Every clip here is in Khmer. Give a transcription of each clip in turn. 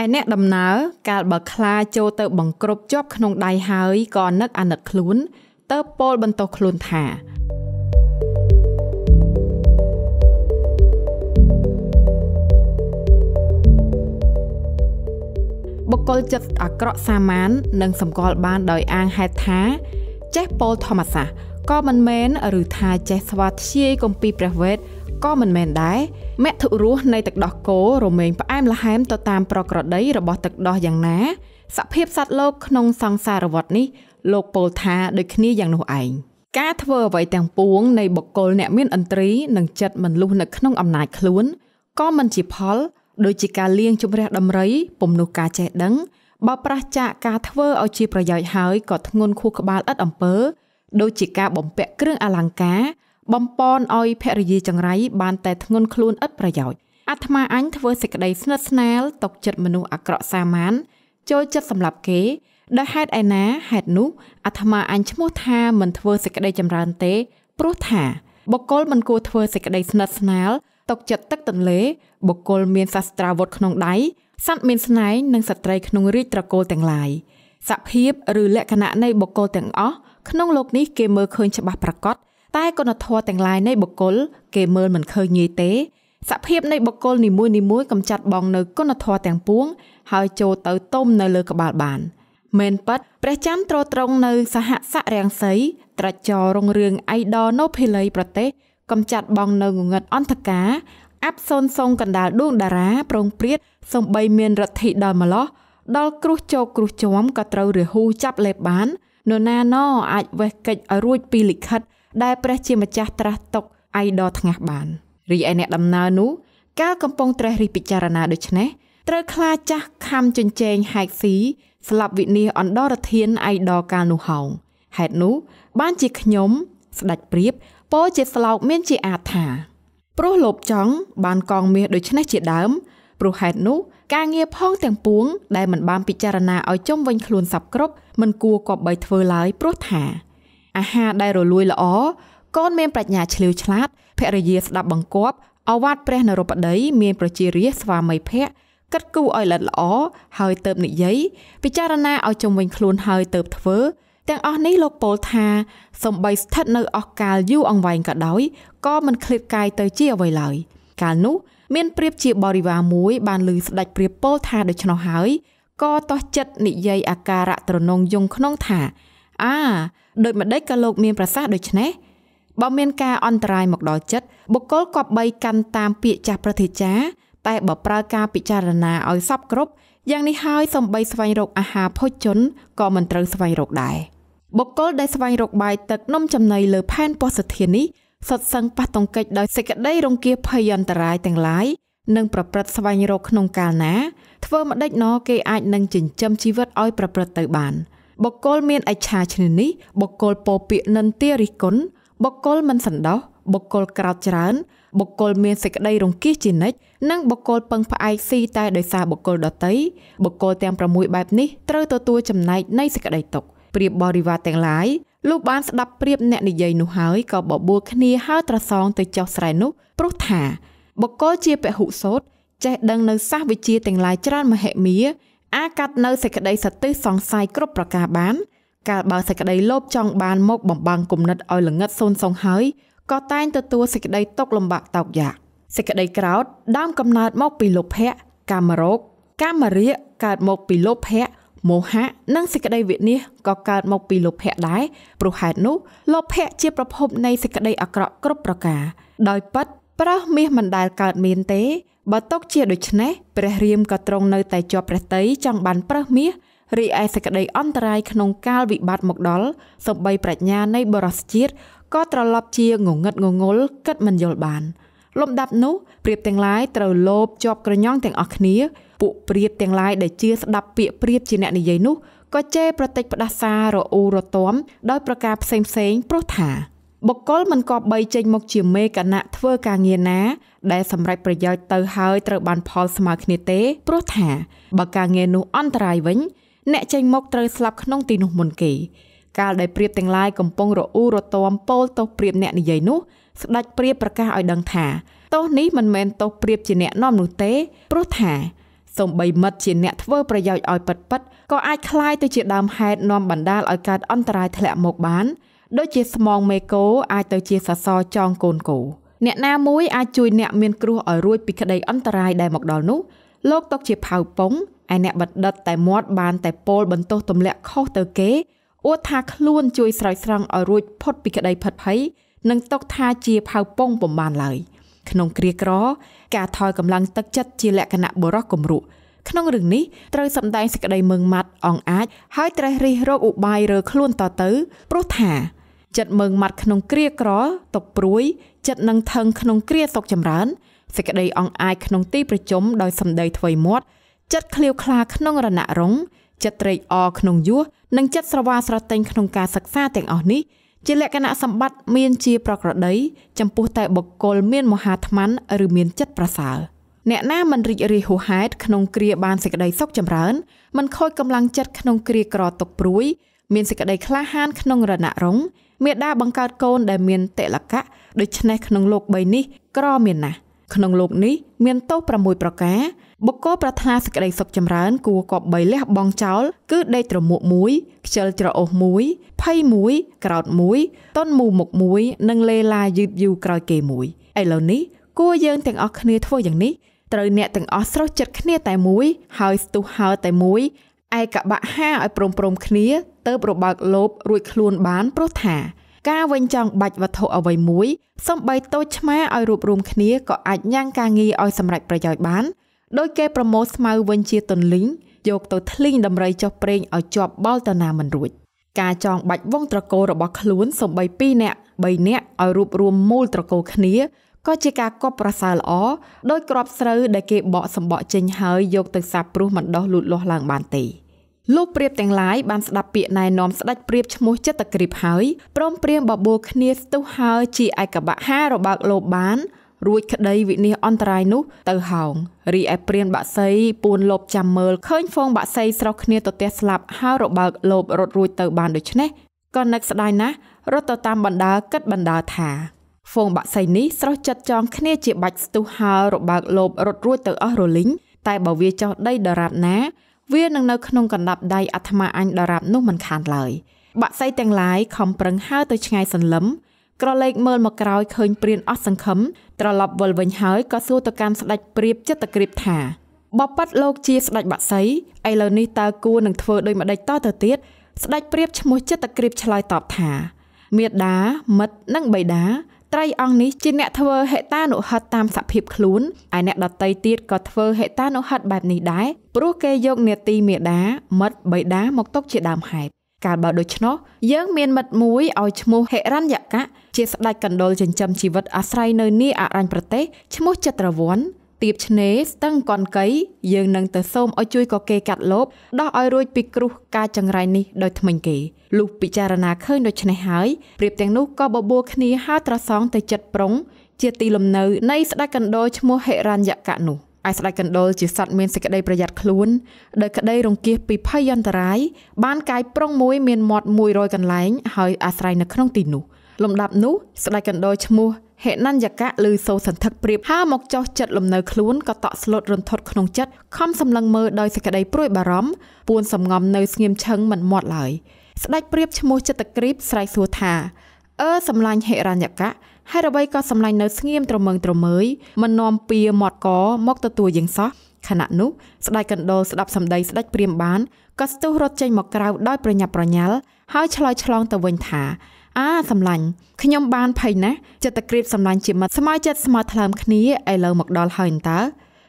ឯអ្នកដំណើរកាលបើខ្លាចូលទៅបង្ក្រប់ជាប់ក្នុងដៃហើយក៏នឹកអាណិតខ្លួនទៅពោលបន្ទោសខ្លួនថា បុគ្គលចិត្តអាក្រក់សាមាននឹងសម្គាល់បានដោយអាងហេតុថា ចេះពោលធម្មសាសក៏មិនមែនឬថាចេះស្វាធ្យាយគម្ពីព្រះវេទក៏មិនមែនដែរមគ្គុរសនៃទឹកដោះគោរមែងផ្អែមល្ហែមទៅតាមប្រក្រតីរបស់ទឹកដោះយ៉ាងណាសភាពសត្វលោកក្នុងសង្សារវដ្តនេះលោកពោលថាដូចគ្នាយ៉ាងនោះឯងការធ្វើអ្វីទាំងពួង នៃបុគ្គលអ្នកមានអន្ត្រីនិងចិត្តមិនលុះនៅក្នុងអំណាចខ្លួនក៏មិនជាផលដូចជាការលៀងជំរះដំរីពំនោះការចេះដឹងបើប្រះចាកការធ្វើឲ្យជាប្រយោជន៍ហើយក៏ធ្ងន់ខួរក្បាលឥតអំពើដូចជាការបំពាក់គ្រឿងអលង្ការបំពន់ឲ្យភរិយាចង្រៃបានតែធ្ងន់ខ្លួនឥតប្រយោជន៍អាត្មាអញធ្វើសេចក្តីស្និទ្ធស្នាលຕົកចិត្តមនុស្សអាក្រក់សាមាញចូលចិត្តសម្លាប់គេដោយហេតុឯណាហេតុនោះអាត្មាអញឈ្មោះថាមិនធ្វើសេចក្តីចម្រើនទេ ព្រោះថាបុគ្គលមិនគួរធ្វើសេចក្តីស្និទ្ធស្នាលຕົកចិត្តទឹកទន្លេបុគ្គលមានសាស្ត្រាវុធក្នុងដៃសត្វមានស្នែងនិងស្ត្រីក្នុងរាជត្រកូលទាំងឡាយសភាពឬលក្ខណៈនៃបុគ្គលទាំងអស់ក្នុងលោកនេះគេមើលឃើញច្បាស់ប្រកបតែគុណធម៌ទាំងឡាយនៃបុគ្គលគេមើលមិនឃើញងាយទេ សភាពនៃបុគ្គលនីមួយនីមួយកំចាត់បងនៅគុណធម៌ទាំងពួងហើយចូលទៅទុំនៅលើក្បាលបានមែនប៉ិតព្រះច័ន្ទត្រត្រង់នៅសហសៈរាំងសី ត្រាច់ចររុងរឿងអៃដលណូភីលីប្រទេសកំចាត់បងនៅងងឹតអន្តការអាប់សូនសងកណ្ដាលដួងតារាប្រងព្រាតសំបីមានរទ្ធិដល់ម្លោះដល់គ្រោះជោគគ្រោះជွំក៏ត្រូវរាហូចាប់លេបបាននរណាណោអាចវេះកិច្ចឲ្យរួចពីលិខិតដែលព្រះជាម្ចាស់ត្រាស់ទុកអៃដលថ្ងាស់បានរីឯអ្នកដំណើរនោះកាលកំពុងត្រេះរិះពិចារណាដូច្នេះត្រូវខ្លាចាស់ខំជញ្ជែងហែកស៊ីស្លាប់វិនាអន្តរធានអៃដលកាលនោះហោងហេតុនោះបានជាខ្ញុំ ស្ដេចព្រៀបពោជាស្លោកមានជាអាថាព្រោះលោកចង់បាន កងមាសដូច្នេះជាដើមព្រោះហេតុនោះការងារផងទាំងពួងដែលមិនបានពិចារណាឲ្យចំវិញខ្លួនសັບគ្រប់មិនគួរគប្បីធ្វើឡើយព្រោះថាអាហារដែលរលួយល្អកូនមានប្រាជ្ញាឆ្លៀវឆ្លាតភរិយាស្ដាប់បង្គាប់អវាទព្រះនរោបតីមានប្រជារាស្វាមីភ័ក្រគិតគូរឲ្យល្អិតល្អហើយទៅបនិយាយពិចារណាឲ្យជំវិញខ្លួនហើយទៅបធ្វើ ទាំងអស់នេះលោកពោលថាសំបីស្ថិតនៅអស់កាលយូរអង្វែងក៏ដោយក៏មិនឃ្លាតកាយទៅជាអ្វីឡើយកាលនោះ មានព្រាបជាបរិវារមួយ បានលឺស្ដេចព្រាបពោលថាដូច្នោះហើយក៏តោះចិត្តនិយាយអាការៈត្រនងយងក្នុងថាអាដោយម្ដេចក៏លោកមានប្រសាសន៍ដូចនេះបើមានការអន្តរាយមកដល់ចិត្តបុគ្គលគប្បីកាន់តាមពាក្យចាស់ប្រតិចារតែបើប្រើការពិចារណាឲ្យសពគ្រប់យ៉ាងនេះហើយសំបីស្វែងរកអាហារភោជនក៏មិនត្រូវស្វែងរកដែរបុគ្គលដែលស្វែងរកបាយទឹកនំចំណីលើផែនពោះសធាននេះសុទ្ធសឹងប៉ះទង្គិចដោយសេចក្តីរង្គាភ័យអន្តរាយទាំងឡាយនិងប្រព្រឹត្តស្វែងរកក្នុងកាលណា ធ្វើម្ដេចណោគេអាចនឹងចិញ្ចឹមជីវិតឲ្យប្រព្រឹត្តទៅបាន។បុគ្គលមាន អច្ឆាឈ្នានីសបុគ្គលពោពាកនិន្ទារិះគន់បុគ្គលមិនសន្តោសបុគ្គលក្រោតច្រើនបុគ្គលមានសេចក្តីរង្គៀសជានិច្ចនិងបុគ្គលពឹងផ្អែកស៊ីតែដោយសារបុគ្គលដតីបុគ្គលទាំង6បែបនេះត្រូវទទួលចំណែកនៃសេចក្តីទុក្ខព្រាបបរិវារទាំងឡាយលុះបានស្ដាប់ព្រាបអ្នកនិយាយនោះហើយក៏បបួលគ្នាហើយត្រសងទៅចោះស្រែនោះព្រោះថាបុគ្គលជាពហុសោតចេះ ដឹងនៅសាសវិជាទាំងឡាយច្រើន មហិមាអាចកាត់នៅសេចក្តីសតិសង្ស័យគ្រប់ប្រការបាន កាលបើសេចក្តីលោភចង់បានមកបំបាំងគំនិតឲ្យល្ងឹតសូន្យសងហើយក៏តែងទទួលសេចក្តីຕົកលំបាកតោកយ៉ាកសេចក្តីក្រោត ដើមកំណើតមកពីលោភៈកាមរោគកាមរិយកើតមកពីលោភៈមោហៈនិងសេចក្តីវិនាសក៏កើតមកពីលោភៈដែរព្រោះហេតុនោះលោភៈជាប្រភពនៃសេចក្តីអាក្រក់គ្រប់ប្រការដោយពិតប្រោះមាសមិនដែលកើតមានទេបើຕົកជាដូច្នេះព្រះរាមក៏ទ្រង់នៅតែជាប់ព្រះតីចង់បានប្រោះមាសរីឯសេចក្តីអន្តរាយក្នុងកាលវិបត្តិមកដល់សម្បីប្រាជ្ញានៃបរិសជាតិក៏ត្រឡប់ជាងងឹតងងុលគិតមិនយល់បាន លំដាប់នោះព្រាបទាំងឡាយត្រូវលោបជាប់ក្រញ៉ងទាំងអស់គ្នាពួកព្រាបទាំងឡាយដែលជឿស្ដាប់ពាក្យព្រាបជាអ្នកនិយាយនោះក៏ចេះប្រតិចផ្ដាសារអ៊ូរទាំដោយប្រការផ្សេងផ្សេងព្រោះថាបុគ្គលមិនគប្បីចេញមកជាមេគណៈធ្វើការងារណាដែលសម្រេចប្រយោជន៍ទៅហើយត្រូវបានផលស្មើគ្នាទេព្រោះថាបើការងារនោះអន្តរាយវិញអ្នកចេញមកត្រូវស្លាប់ក្នុងទីនោះមុនគេកាលដែលព្រាបទាំងឡាយកំពុងរអ៊ូរទាំពោលទោសព្រាបអ្នកនិយាយនោះស្ដេចព្រាបប្រកាសឲ្យដឹងថាទោសនេះមិនមែនទោសព្រាបជាអ្នកនាំនោះទេព្រោះថា សំបីមិត្តជាអ្នកធ្វើប្រយោជន៍ឲ្យប៉ិតប៉ិតក៏អាចคลายទៅជាដើមហេតុនាំបណ្ដាលឲ្យកើតអន្តរាយធ្លាក់មកបានដូចជាស្មងមេកូអាចទៅជាសសរចងកូនគោអ្នកណាមួយអាចជួយអ្នកមានគ្រោះឲ្យរួចពីក្តីអន្តរាយដែលមកដល់នោះលោកຕົកជាផៅពងឯអ្នកបដិទ្ធតែមាត់បានតែពោលបន្ទោសទម្លាក់ខុសទៅគេអួតថាខ្លួនជួយស្រោចស្រង់ឲ្យរួចផុតពីក្តីភិតភ័យនិងຕົកថាជាផៅពងពំបានឡើយក្នុងគ្រាក្រ ការថយកម្លាំងទឹកចិត្តជាលក្ខណៈបរោះគំរក់ក្នុងរឿងនេះត្រូវសម្ដែងសេចក្តីមឹងម៉ាត់អងអាចហើយត្រេះរិះរោគឧបាយរើខ្លួនតទៅ ព្រោះថាចិត្តមើងម៉ាត់ក្នុងគ្រាក្រຕົកព្រួយចិត្តនឹងថឹងក្នុងគ្រាសុខចម្រើន សេចក្តីអង្អាចក្នុងទីប្រជុំដោយសម្ដីថ្វីមាត់ចិត្តឃ្លាវខ្លាក្នុងរណរង ចិត្តត្រេកអរក្នុងយសនិងចិត្តស្រវាស្រទេញក្នុងការសិក្សាទាំងអស់នេះជាលក្ខណៈសម្បត្តិមានជាប្រក្រតីចំពោះតែបុគ្គលមានមហាថ្មានឬមានចិត្តប្រសើរអ្នកណាមិនរីករាយហួហេតុក្នុងគ្រាបានសេចក្តីសុខចម្រើនមិនខូចកម្លាំងចិត្តក្នុងគ្រាក្រទុកព្រួយ មានសេចក្តីក្លាហានក្នុងរណរងមេដាបង្កើតកូនដែលមានតិលកៈដូច្នេះក្នុងលោក3នេះក្រមានណាស់ក្នុងលោកនេះមានទោស6ប្រការបុគ្គលប្រាថ្នាសេចក្តីសុខចម្រើនគួរគប់3លះបងចោលគឺដេកត្រមួក1ខ្ជិលច្រអូស1ភ័យ1ក្រោត1តន់មូមុខ1និងលេឡាយឺតយូរក្រោយគេ1ឥឡូវនេះគួរយើងទាំងអស់គ្នាធ្វើយ៉ាងនេះត្រូវអ្នកទាំងអស់ស្រោះចិត្តគ្នាតែមួយហើយស្ទុះហើតែមួយឯកបៈហាឲ្យព្រមព្រមគ្នាទៅប្របើកលោប រួចខ្លួនបានព្រោះថា ការវិញចង់បាច់វត្ថុអ្វីមួយសំបីតូចឆ្មាឲ្យរួបរวมគ្នាក៏អាចញ៉ាំងការងារឲ្យសម្រេចប្រយោជន៍បានដោយគេប្រមូលស្មៅវិញជាទន្លីងយកទៅធ្លីងដំរីចុះប្រេងឲ្យជាប់បល់ទៅណាមិនរួចការចងបាច់វងត្រកូលរបស់ខ្លួនសំបី2នាក់3នាក់ឲ្យរួបរวมមូលត្រកូលគ្នាក៏ជាការគប់ប្រសើរល្អដោយក្របស្រូវដែលគេបកសម្បកចេញហើយយកទៅសាបព្រោះមិនដោះលូតលាស់ឡើងបានទេលោកព្រាបទាំងឡាយបានស្ដាប់ពាក្យណែនាំស្ដេចព្រាបឈ្មោះចិត្តក្រៀបហើយព្រមព្រៀងបបួលគ្នាស្ទុះហើយជាឯកបៈហារបើកលោបាន រួចក្តីវិនិច្ឆ័យអន្តរាយនោះទៅហោងរីឯព្រានបាក់សីពួនលបចាំមើលឃើញហ្វងបាក់សីស្រស់គ្នាទៅផ្ទះស្លាប់ហើយរបើកលោបរត់រួចទៅបានដូច្នេះក៏នឹកស្ដាយណាស់រត់ទៅតាមបណ្ដាគិតបណ្ដាថាហ្វូងបាក់សៃនេះស្រស់ចិត្តចងគ្នាជាបាច់ស្ទុះហើររបើកលោបរត់រួចទៅអស់រលីងតែបើវាចោះដីដរាបណា វានឹងនៅក្នុងកណ្ដាប់ដៃអាត្មាអញដរាបនោះមិនខានឡើយបាក់សៃទាំងឡាយខំប្រឹងហើរទៅឆ្ងាយសន្លឹមក្រឡេកមើលមកក្រោយឃើញព្រានអស់សង្ឃឹមត្រឡប់វិលវិញហើយក៏សួរទៅកាន់ស្ដេចព្រាបចិត្តក្រៀបថាបបិទ្ធលោកជាស្ដេចបាក់សីឥឡូវនេះតើគួរនឹងធ្វើដូចម្ដេចតទៅទៀតស្ដេចព្រាបឈ្មោះចិត្តក្រៀបឆ្លើយតបថាមេដាមិត្តនិងបៃតាត្រីអង្គនេះជាអ្នកធ្វើហេតានុហិតតាមសភាពខ្លួនឯអ្នកដតីទៀតក៏ធ្វើហេតានុហិតបែបនេះដែរព្រោះគេយកនេតិមេដាមិត្តបៃតាមកຕົកជាដើមហេតុកាលបើដូច្នោះយើងមានមិត្តមួយឲ្យឈ្មោះហិរញ្ញកៈជាស្ដេចកណ្ដុលចិញ្ចឹមជីវិតអាស្រ័យនៅនីអរញ្ញប្រទេសឈ្មោះចិត្រវ័នទៀបឆ្នេរស្ទឹងកនកៃយើងនឹងទៅសូមឲ្យជួយកកេរកាត់លបដោះឲ្យរួចពីគ្រោះការចង្រៃនេះដោយថ្មិញគេលុះពិចារណាឃើញដូច្នេះហើយព្រាបទាំងនោះក៏បបួលគ្នាហើរត្រសងទៅចិត្តប្រុងជាទីលំនៅនៃស្ដេចកណ្ដូលឈ្មោះហិរញ្ញកៈនោះឯស្ដេចកណ្ដូលជាសត្វមានសេចក្តីប្រយ័ត្នខ្លួនដោយក្តីរង្គាសពីភ័យអន្តរាយបានកាយប្រុងមួយមានមាត់100កន្លែងហើយអាស្រ័យនៅក្នុងទីនោះលំដាប់នោះស្ដេចកណ្ដូលឈ្មោះហេណញ្ញកៈឬសូសន្ធឹកព្រៀបហើមកចោះចិត្តលំនៅខ្លួនក៏តក់ស្លុតរន្ធត់ក្នុងចិត្តខំសម្លឹងមើលដោយសេចក្តីព្រួយបារម្ភពួនសំងំនៅស្ងៀមឈឹងមិនមាត់ឡើយស្ដេចព្រៀបឈ្មោះចិត្តក្រីបស្រែកសួរថាអើសម្លាញ់ហេរញ្ញកៈហើយអ្វីក៏សម្លាញ់នៅស្ងៀមត្រមឹងត្រមើយមិននាំពៀមាត់កមកទទួលយើងសោះខណៈនោះស្ដេចកណ្ដូលស្ដាប់សម្ដីស្ដេចព្រាមបានក៏ស្ទុះរត់ចេញមកក្រៅដោយប្រញាប់ប្រញាល់ហើយឆ្លើយឆ្លងទៅវិញថាអាសម្លាញ់ខ្ញុំបានភ័យណាស់ចិត្តក្រៀបសម្លាញ់ជាមិត្តស្មោះចិត្តស្មោះថ្លើមគ្នាឥឡូវមកដល់ហើយតើ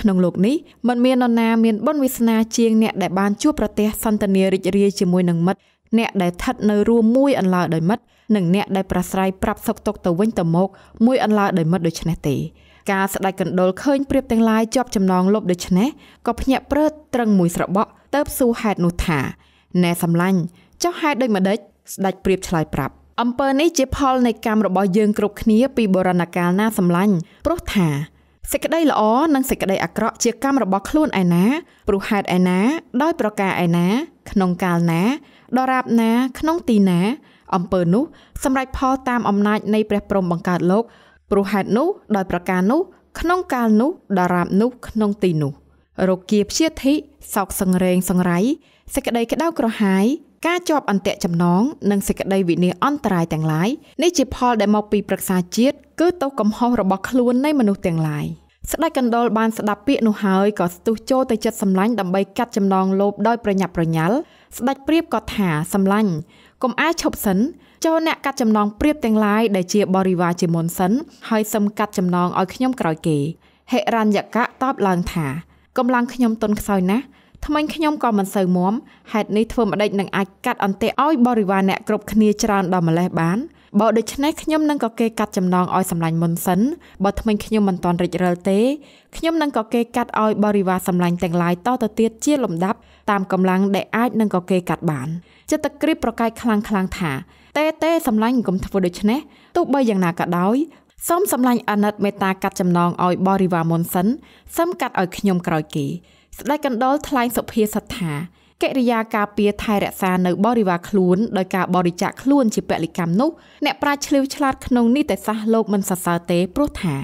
ក្នុងលោកនេះមិនមាននរណាមានបុណ្យវាសនាជាងអ្នកដែលបានជួបប្រទះសន្តានារីករាយជាមួយនឹងមិត្តអ្នកដែលស្ថិតនៅរួមមួយអន្លើដោយមិត្តនិងអ្នកដែលប្រស្រ័យប្រាប់សុកទុកទៅវិញទៅមក មួយអន្លើដោយមិត្តដូច្នេះទេការស្ដាច់កណ្ដុលឃើញ ព្រៀបទាំងឡាយជាប់ចំណងលប់ដូច្នេះក៏ភ្ញាក់ព្រឺតត្រឹងមួយស្របក់ទៅស៊ូហេតុនោះថាណែសំឡាញ់ចុះហេតុដូចម្ដេចស្ដាច់ព្រៀបឆ្លើយប្រាប់អំពើនេះជាផលនៃកម្មរបស់យើងគ្រប់គ្នាពីបុរាណកាលណាសម្លាញ់ព្រោះថាសេចក្តីល្អនិងសេចក្តីអាក្រក់ជាកម្មរបស់ខ្លួនឯណាព្រោះហេតុឯណាដោយប្រការឯណាក្នុងកាលណាដរាបណាក្នុងទីណា អំពើនោះសម្រេចផលតាមអំណាចនៃព្រះព្រំបង្កើតលោកព្រោះហេតុនោះដោយប្រការនោះក្នុងកាលនោះដរាបនោះ ក្នុងទីនោះរោគាព្យាធិសោកសង្រេងសង្រៃសេចក្តីក្តៅក្រហាយការជាប់អន្ទាក់ចំណងនិងសេចក្តីវិនាសអន្តរាយទាំងឡាយនេះជាផលដែលមកពីប្រឹក្សាជាតិគឺទោសកំហុសរបស់ខ្លួននៃមនុស្សទាំងឡាយស្ដេចកណ្ដុរបានស្ដាប់ពាក្យនោះហើយក៏ស្ទុះចូលទៅចិត្តសម្លាញ់ដើម្បីកាត់ចំណងលោបដោយប្រញាប់ប្រញាល់ស្ដេចព្រាបក៏ថា សម្លាញ់កុំអាយឈប់សិនចូលអ្នកកាត់ចំណងព្រាបទាំងឡាយដែលជាបរិវារជាមុនសិនហើយសឹមកាត់ចំណងឲ្យខ្ញុំក្រោយគេហិរញ្ញកៈតបឡើងថាកំឡាំងខ្ញុំទុនខ្សោយណាស់ថ្មិញខ្ញុំក៏មិនសូវមាំហេតុនេះធ្វើម្ដេចនឹងអាចកាត់អន្ទាក់ឲ្យបរិវារអ្នកគ្រប់គ្នាច្រើនដល់ម្លេះបានបើដូច្នេះខ្ញុំនឹងក៏គេកាត់ចំណងឲ្យសម្លាញ់មុនសិនបើថ្មិញខ្ញុំមិនតន់រិចរិលទេខ្ញុំនឹងក៏គេកាត់ឲ្យបរិវារសម្លាញ់ទាំងឡាយតទៅទៀតជាលំដាប់តាមកម្លាំងដែលអាចនឹងក៏គេកាត់បានចិត្តក្រីបប្រកែកខ្លាំងខ្លាំងថាតេតេសម្លាញ់កុំធ្វើដូច្នេះទោះបីយ៉ាងណាក៏ដោយសូមសម្លាញ់អាណិតមេត្តាកាត់ចំណងឲ្យបរិវារមុនសិនសូមកាត់ឲ្យខ្ញុំក្រោយគេស្ដេចកណ្ដុរថ្លែងសុភាសិតថាកិរិយាការពារថែរក្សានៅ បរិវារខ្លួនដោយការបរិច្ចាគខ្លួនជាពលិកម្មនោះអ្នកប្រាជ្ញឆ្លៀវឆ្លាតក្នុងនីតិសាស្ត្រលោកមិនសរសើរទេព្រោះថា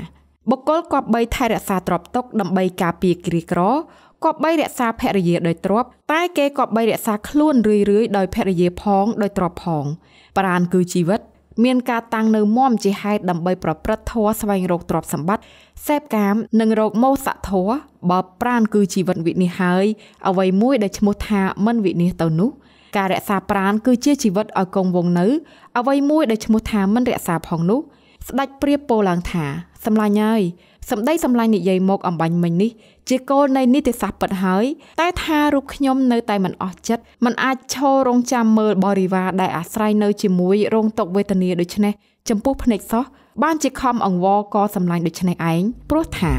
បុគ្គលគប្បីថែរក្សាទ្រព្យទុកដើម្បីការពារគ្រាក្រគប្បីរក្សាភរិយា ដោយទ្រព្យតែគេគប្បីរក្សាខ្លួនរឿយៗដោយភរិយាផងដោយទ្រព្យផងប្រានគឺជីវិតមានការតាំងនៅមុំជាហេតុដើម្បីប្រព្រឹត្តធម៌ស្វែងរកទ្រព្យសម្បត្តិសេពកាមនិងរោគមោសៈធម៌បើប្រានគឺជីវិតវិនិច្ឆ័យហើយអ្វីមួយដែលឈ្មោះថាមិនវិនិច្ឆ័យទៅនោះការរក្សាប្រានគឺជាជីវិតឲ្យគង់វង្សនៅអ្វីមួយដែលឈ្មោះថាមិនរក្សាផងនោះស្ដេចព្រាបពោលឡើងថាសម្លាញ់ហើយសម្ដីសម្លាញ់និយាយមកអំបញ្ញមិញនេះជាគោលនៃនីតិសាស្ត្រពិតហើយតែថារូបខ្ញុំនៅតែមិនអស់ចិត្តមិនអាចឈររងចាំមើលបរិវារដែលអាស្រ័យនៅជាមួយរងទុកវេទនាដូច្នេះចំពោះភ្នែកសោះបានជាខំអង្វរក៏សម្លាញ់ដូច្នេះឯងព្រោះថា